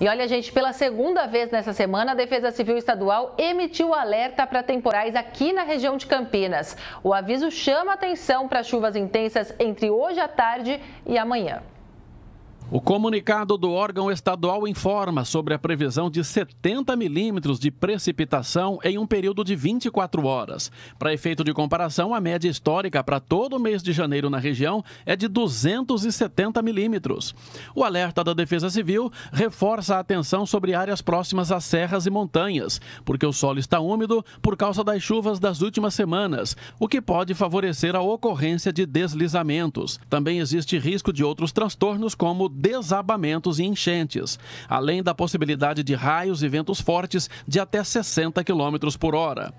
E olha, gente, pela segunda vez nessa semana, a Defesa Civil Estadual emitiu alerta para temporais aqui na região de Campinas. O aviso chama atenção para chuvas intensas entre hoje à tarde e amanhã. O comunicado do órgão estadual informa sobre a previsão de 70 milímetros de precipitação em um período de 24 horas. Para efeito de comparação, a média histórica para todo o mês de janeiro na região é de 270 milímetros. O alerta da Defesa Civil reforça a atenção sobre áreas próximas a serras e montanhas, porque o solo está úmido por causa das chuvas das últimas semanas, o que pode favorecer a ocorrência de deslizamentos. Também existe risco de outros transtornos, como desabamentos e enchentes, além da possibilidade de raios e ventos fortes de até 60 km por hora.